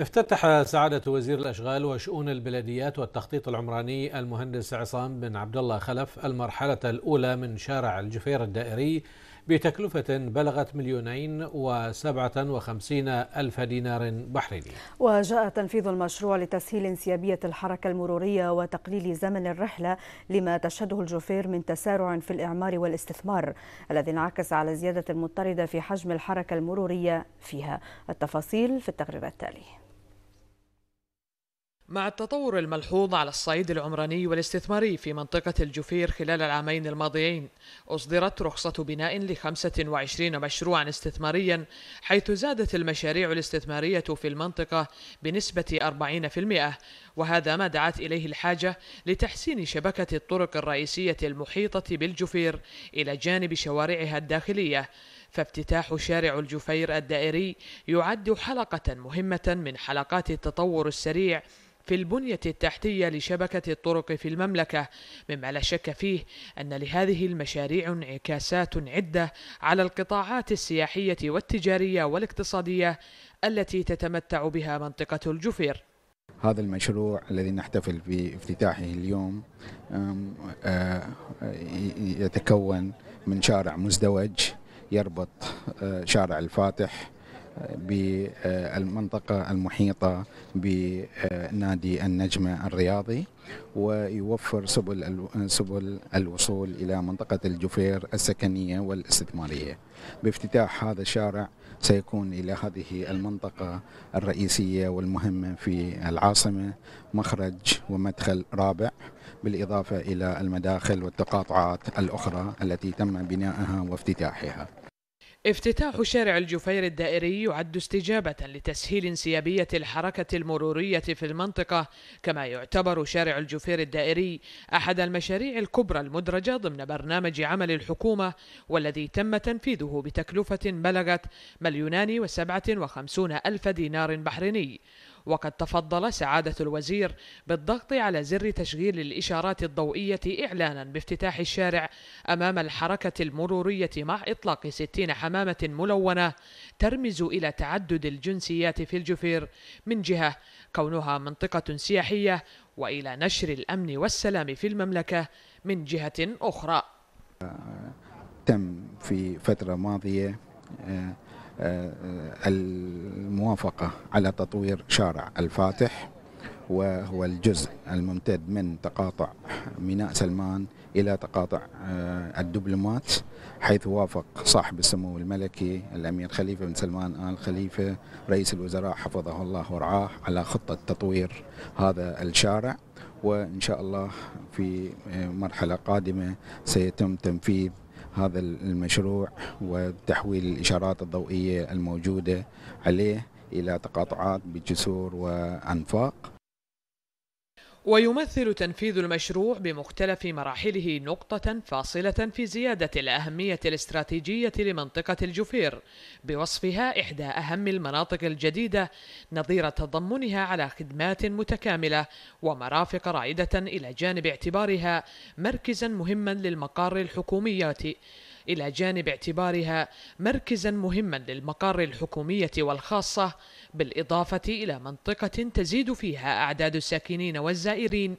افتتح سعادة وزير الأشغال وشؤون البلديات والتخطيط العمراني المهندس عصام بن عبد الله خلف المرحلة الأولى من شارع الجفير الدائري بتكلفة بلغت مليونين وسبعة وخمسين ألف دينار بحريني وجاء تنفيذ المشروع لتسهيل انسيابية الحركة المرورية وتقليل زمن الرحلة لما تشهده الجفير من تسارع في الإعمار والاستثمار الذي انعكس على الزيادة المضطردة في حجم الحركة المرورية فيها التفاصيل في التقرير التالي مع التطور الملحوظ على الصعيد العمراني والاستثماري في منطقة الجفير خلال العامين الماضيين أصدرت رخصة بناء ل 25 مشروعا استثماريا حيث زادت المشاريع الاستثمارية في المنطقة بنسبة 40% وهذا ما دعت إليه الحاجة لتحسين شبكة الطرق الرئيسية المحيطة بالجفير إلى جانب شوارعها الداخلية فافتتاح شارع الجفير الدائري يعد حلقة مهمة من حلقات التطور السريع في البنية التحتية لشبكة الطرق في المملكة مما لا شك فيه أن لهذه المشاريع انعكاسات عدة على القطاعات السياحية والتجارية والاقتصادية التي تتمتع بها منطقة الجفير هذا المشروع الذي نحتفل بافتتاحه اليوم آه، يتكون من شارع مزدوج يربط آه، شارع الفاتح بالمنطقة المحيطة بنادي النجمة الرياضي ويوفر سبل سبل الوصول إلى منطقة الجفير السكنية والاستثمارية بافتتاح هذا الشارع سيكون إلى هذه المنطقة الرئيسية والمهمة في العاصمة مخرج ومدخل رابع بالإضافة إلى المداخل والتقاطعات الأخرى التي تم بنائها وافتتاحها افتتاح شارع الجفير الدائري يعد استجابة لتسهيل انسيابية الحركة المرورية في المنطقة كما يعتبر شارع الجفير الدائري أحد المشاريع الكبرى المدرجة ضمن برنامج عمل الحكومة والذي تم تنفيذه بتكلفة بلغت مليونان وسبعة وخمسون ألف دينار بحريني وقد تفضل سعادة الوزير بالضغط على زر تشغيل الإشارات الضوئية إعلانا بافتتاح الشارع أمام الحركة المرورية مع إطلاق 60 حمامة ملونة ترمز إلى تعدد الجنسيات في الجفير من جهة كونها منطقة سياحية وإلى نشر الأمن والسلام في المملكة من جهة أخرى تم في فترة ماضية آه، الموافقة على تطوير شارع الفاتح وهو الجزء الممتد من تقاطع ميناء سلمان إلى تقاطع آه، الدبلومات حيث وافق صاحب السمو الملكي الأمير خليفة بن سلمان آل خليفة رئيس الوزراء حفظه الله ورعاه على خطة تطوير هذا الشارع وإن شاء الله في آه، مرحلة قادمة سيتم تنفيذ هذا المشروع وتحويل الإشارات الضوئية الموجودة عليه إلى تقاطعات بجسور وأنفاق ويمثل تنفيذ المشروع بمختلف مراحله نقطة فاصلة في زيادة الأهمية الاستراتيجية لمنطقة الجفير بوصفها إحدى أهم المناطق الجديدة نظير تضمنها على خدمات متكاملة ومرافق رائدة إلى جانب اعتبارها مركزا مهما للمقار الحكومية إلى جانب اعتبارها مركزا مهما للمقار الحكومية والخاصة بالإضافة إلى منطقة تزيد فيها أعداد الساكنين والزائرين